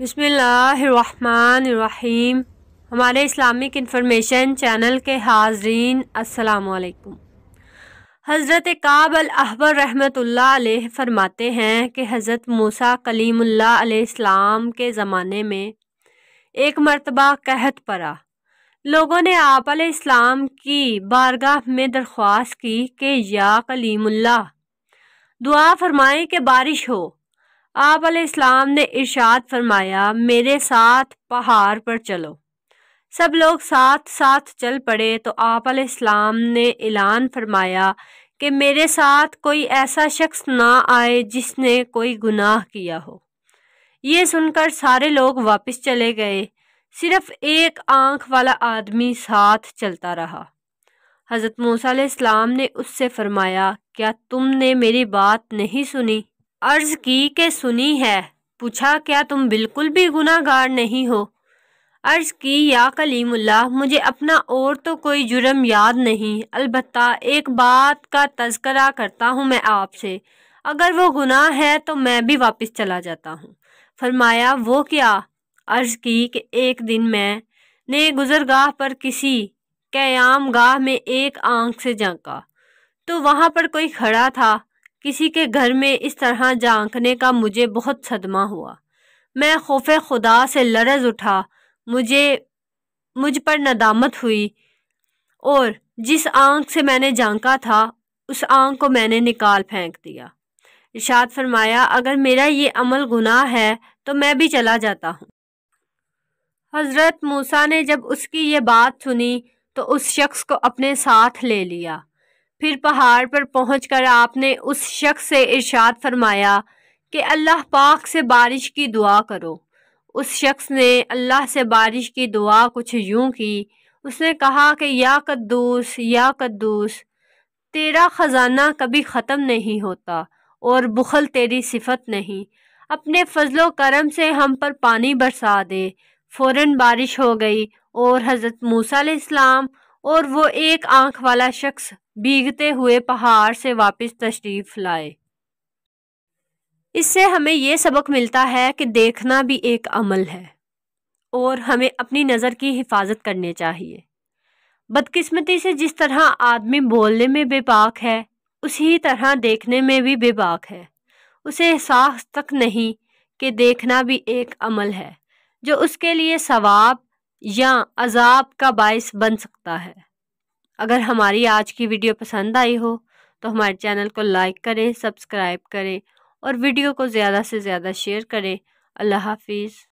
बसमीम हमारे Islamic information channel के हाजरीन असलकुम हज़रत काब अहबर रहमत फरमाते हैं कि हज़रत मूसा कलीमुल्ला अलैहिस्सलाम के ज़माने में एक मरतबा कहत पड़ा लोगों ने आप इस्लाम की बारगाह में दरख्वास्त की कि या कलीमुल्ला दुआ फरमाएं कि बारिश हो आप इस्लाम ने इर्शाद फरमाया मेरे साथ पहाड़ पर चलो सब लोग साथ साथ चल पड़े तो आप इस्लाम ने ऐलान फरमाया कि मेरे साथ कोई ऐसा शख्स ना आए जिसने कोई गुनाह किया हो ये सुनकर सारे लोग वापस चले गए सिर्फ एक आंख वाला आदमी साथ चलता रहा हज़रत मूसा इस्लाम ने उससे फरमाया क्या तुमने मेरी बात नहीं सुनी अर्ज की के सुनी है पूछा क्या तुम बिल्कुल भी गुनागार नहीं हो अर्ज की या कलीमुल्ला मुझे अपना और तो कोई जुर्म याद नहीं अलबत् एक बात का तस्करा करता हूँ मैं आपसे अगर वो गुनाह है तो मैं भी वापस चला जाता हूँ फरमाया वो क्या अर्ज की कि एक दिन मैं ने गुजरगाह पर किसी क्याम गाह में एक आंख से झाँका तो वहाँ पर कोई खड़ा था किसी के घर में इस तरह झांकने का मुझे बहुत सदमा हुआ मैं खौफ खुदा से लरज उठा मुझे मुझ पर नदामत हुई और जिस आंख से मैंने झांका था उस आंख को मैंने निकाल फेंक दिया इर्शाद फरमाया अगर मेरा ये अमल गुनाह है तो मैं भी चला जाता हूँ हज़रत मूसा ने जब उसकी ये बात सुनी तो उस शख्स को अपने साथ ले लिया फिर पहाड़ पर पहुंचकर आपने उस शख्स से इरशाद फरमाया कि अल्लाह पाक से बारिश की दुआ करो उस शख्स ने अल्लाह से बारिश की दुआ कुछ यूं की उसने कहा कि या कद्दूस या कद्दूस तेरा ख़जाना कभी ख़त्म नहीं होता और बुखल तेरी सिफत नहीं अपने फजलो करम से हम पर पानी बरसा दे फ़ौर बारिश हो गई और हज़रत मूसा इस्लाम और वो एक आँख वाला शख्स भीगते हुए पहाड़ से वापस तशरीफ़ लाए इससे हमें यह सबक मिलता है कि देखना भी एक अमल है और हमें अपनी नज़र की हिफाजत करनी चाहिए बदकिस्मती से जिस तरह आदमी बोलने में बेबाक है उसी तरह देखने में भी बेबाक है उसे एहसास तक नहीं कि देखना भी एक अमल है जो उसके लिए सवाब या अजाब का बायस बन सकता है अगर हमारी आज की वीडियो पसंद आई हो तो हमारे चैनल को लाइक करें सब्सक्राइब करें और वीडियो को ज़्यादा से ज़्यादा शेयर करें अल्लाह हाफिज़